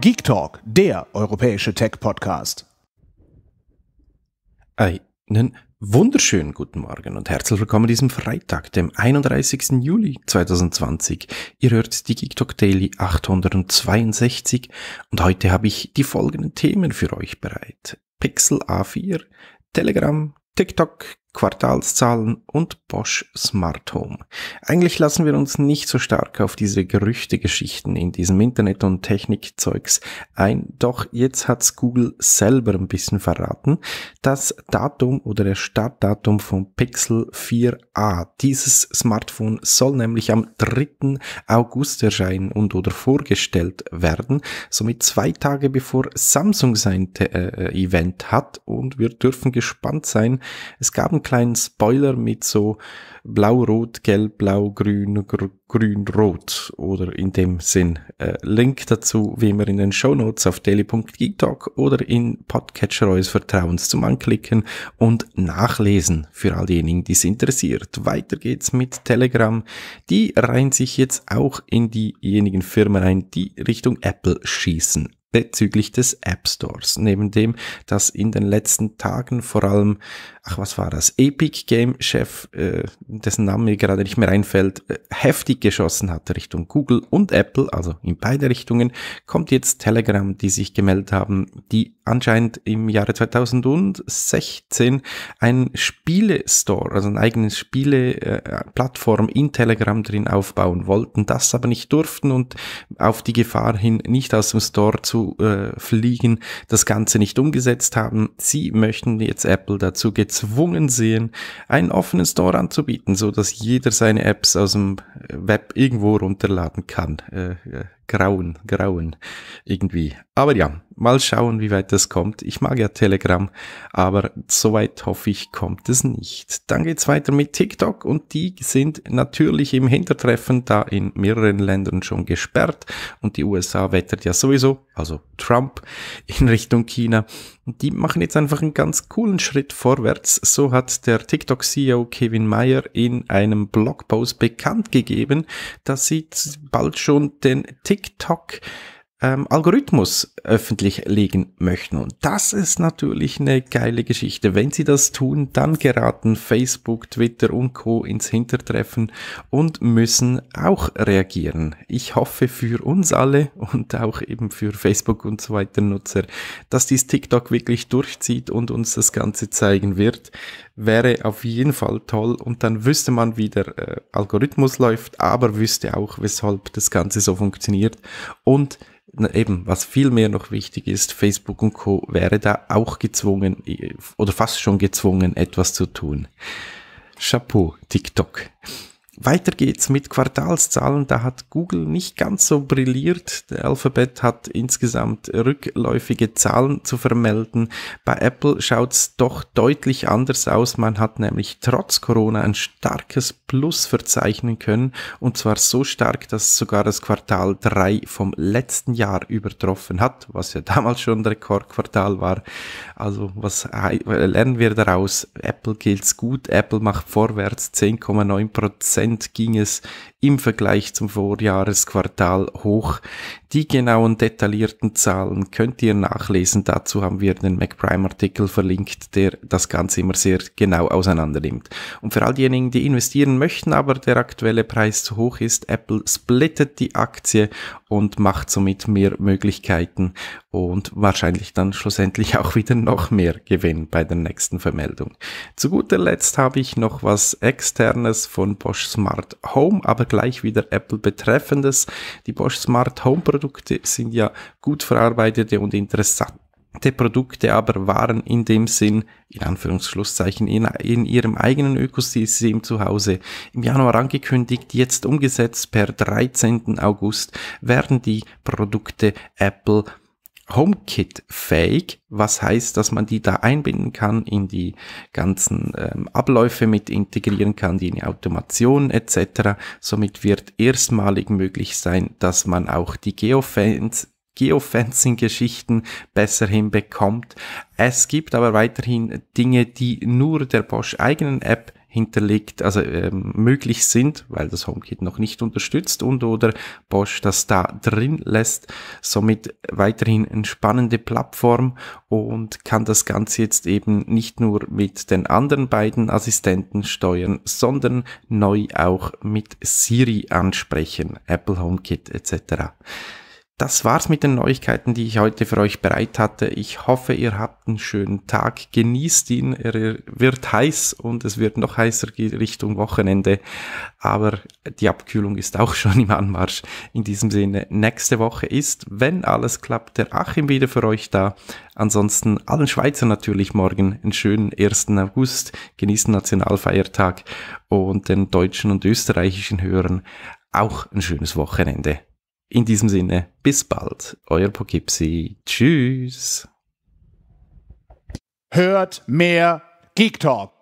Geek Talk, der europäische Tech-Podcast. Einen wunderschönen guten Morgen und herzlich willkommen diesem Freitag, dem 31. Juli 2020. Ihr hört die Geek Talk Daily 862 und heute habe ich die folgenden Themen für euch bereit. Pixel A4, Telegram, TikTok, Quartalszahlen und Bosch Smart Home. Eigentlich lassen wir uns nicht so stark auf diese Gerüchtegeschichten in diesem Internet- und Technikzeugs ein, doch jetzt hat's Google selber ein bisschen verraten. Das Datum oder der Startdatum von Pixel 4a. Dieses Smartphone soll nämlich am 3. August erscheinen und oder vorgestellt werden, somit zwei Tage bevor Samsung sein äh, äh Event hat und wir dürfen gespannt sein. Es gab kleinen Spoiler mit so blau, rot, gelb, blau, grün, gr grün, rot oder in dem Sinn. Äh, Link dazu wie immer in den Show auf daily.geektalk oder in Podcatcher eures Vertrauens zum Anklicken und Nachlesen für all diejenigen, die es interessiert. Weiter geht's mit Telegram. Die reihen sich jetzt auch in diejenigen Firmen ein, die Richtung Apple schießen bezüglich des App Stores. Neben dem, dass in den letzten Tagen vor allem ach was war das, Epic Game Chef, äh, dessen Name mir gerade nicht mehr einfällt, äh, heftig geschossen hat Richtung Google und Apple, also in beide Richtungen, kommt jetzt Telegram, die sich gemeldet haben, die anscheinend im Jahre 2016 ein Spiele-Store, also ein eigenes Spiele-Plattform äh, in Telegram drin aufbauen wollten, das aber nicht durften und auf die Gefahr hin, nicht aus dem Store zu äh, fliegen, das Ganze nicht umgesetzt haben. Sie möchten jetzt Apple dazu gezwungen gezwungen sehen, einen offenen Store anzubieten, so dass jeder seine Apps aus dem Web irgendwo runterladen kann. Äh, äh grauen, grauen irgendwie. Aber ja, Mal schauen, wie weit das kommt. Ich mag ja Telegram, aber so weit hoffe ich, kommt es nicht. Dann geht es weiter mit TikTok und die sind natürlich im Hintertreffen, da in mehreren Ländern schon gesperrt und die USA wettert ja sowieso, also Trump, in Richtung China. Und die machen jetzt einfach einen ganz coolen Schritt vorwärts. So hat der TikTok-CEO Kevin Meyer in einem Blogpost bekannt gegeben, dass sie bald schon den TikTok ähm, Algorithmus öffentlich legen möchten. Und das ist natürlich eine geile Geschichte. Wenn sie das tun, dann geraten Facebook, Twitter und Co ins Hintertreffen und müssen auch reagieren. Ich hoffe für uns alle und auch eben für Facebook und so weiter Nutzer, dass dies TikTok wirklich durchzieht und uns das Ganze zeigen wird, wäre auf jeden Fall toll und dann wüsste man, wie der äh, Algorithmus läuft, aber wüsste auch, weshalb das Ganze so funktioniert und eben, was viel mehr noch wichtig ist, Facebook und Co. wäre da auch gezwungen äh, oder fast schon gezwungen, etwas zu tun. Chapeau, TikTok. Weiter geht's mit Quartalszahlen. Da hat Google nicht ganz so brilliert. Der Alphabet hat insgesamt rückläufige Zahlen zu vermelden. Bei Apple schaut's doch deutlich anders aus. Man hat nämlich trotz Corona ein starkes Plus verzeichnen können. Und zwar so stark, dass sogar das Quartal 3 vom letzten Jahr übertroffen hat, was ja damals schon ein Rekordquartal war. Also was lernen wir daraus? Apple geht's gut. Apple macht vorwärts 10,9 Prozent. Prozent ging es im Vergleich zum Vorjahresquartal hoch. Die genauen detaillierten Zahlen könnt ihr nachlesen. Dazu haben wir den MacPrime-Artikel verlinkt, der das Ganze immer sehr genau auseinandernimmt. Und für all diejenigen, die investieren möchten, aber der aktuelle Preis zu hoch ist, Apple splittet die Aktie und macht somit mehr Möglichkeiten und wahrscheinlich dann schlussendlich auch wieder noch mehr Gewinn bei der nächsten Vermeldung. Zu guter Letzt habe ich noch was externes von Bosch Smart Home, aber gleich wieder Apple betreffendes. Die Bosch Smart Home Produkte sind ja gut verarbeitete und interessante Produkte aber waren in dem Sinn, in Anführungsschlusszeichen, in, in ihrem eigenen Ökosystem zu Hause im Januar angekündigt, jetzt umgesetzt per 13. August werden die Produkte Apple HomeKit-fähig, was heißt, dass man die da einbinden kann, in die ganzen ähm, Abläufe mit integrieren kann, die in die Automation etc. Somit wird erstmalig möglich sein, dass man auch die Geofans Geofencing-Geschichten besser hinbekommt. Es gibt aber weiterhin Dinge, die nur der Bosch eigenen App hinterlegt, also ähm, möglich sind, weil das HomeKit noch nicht unterstützt und oder Bosch das da drin lässt. Somit weiterhin eine spannende Plattform und kann das Ganze jetzt eben nicht nur mit den anderen beiden Assistenten steuern, sondern neu auch mit Siri ansprechen, Apple HomeKit etc. Das war's mit den Neuigkeiten, die ich heute für euch bereit hatte. Ich hoffe, ihr habt einen schönen Tag. Genießt ihn. Er wird heiß und es wird noch heißer Richtung Wochenende. Aber die Abkühlung ist auch schon im Anmarsch. In diesem Sinne, nächste Woche ist, wenn alles klappt, der Achim wieder für euch da. Ansonsten allen Schweizer natürlich morgen einen schönen 1. August. Genießt den Nationalfeiertag und den deutschen und österreichischen Hörern auch ein schönes Wochenende. In diesem Sinne, bis bald, euer Poughkeepsie. Tschüss. Hört mehr Geek Talk.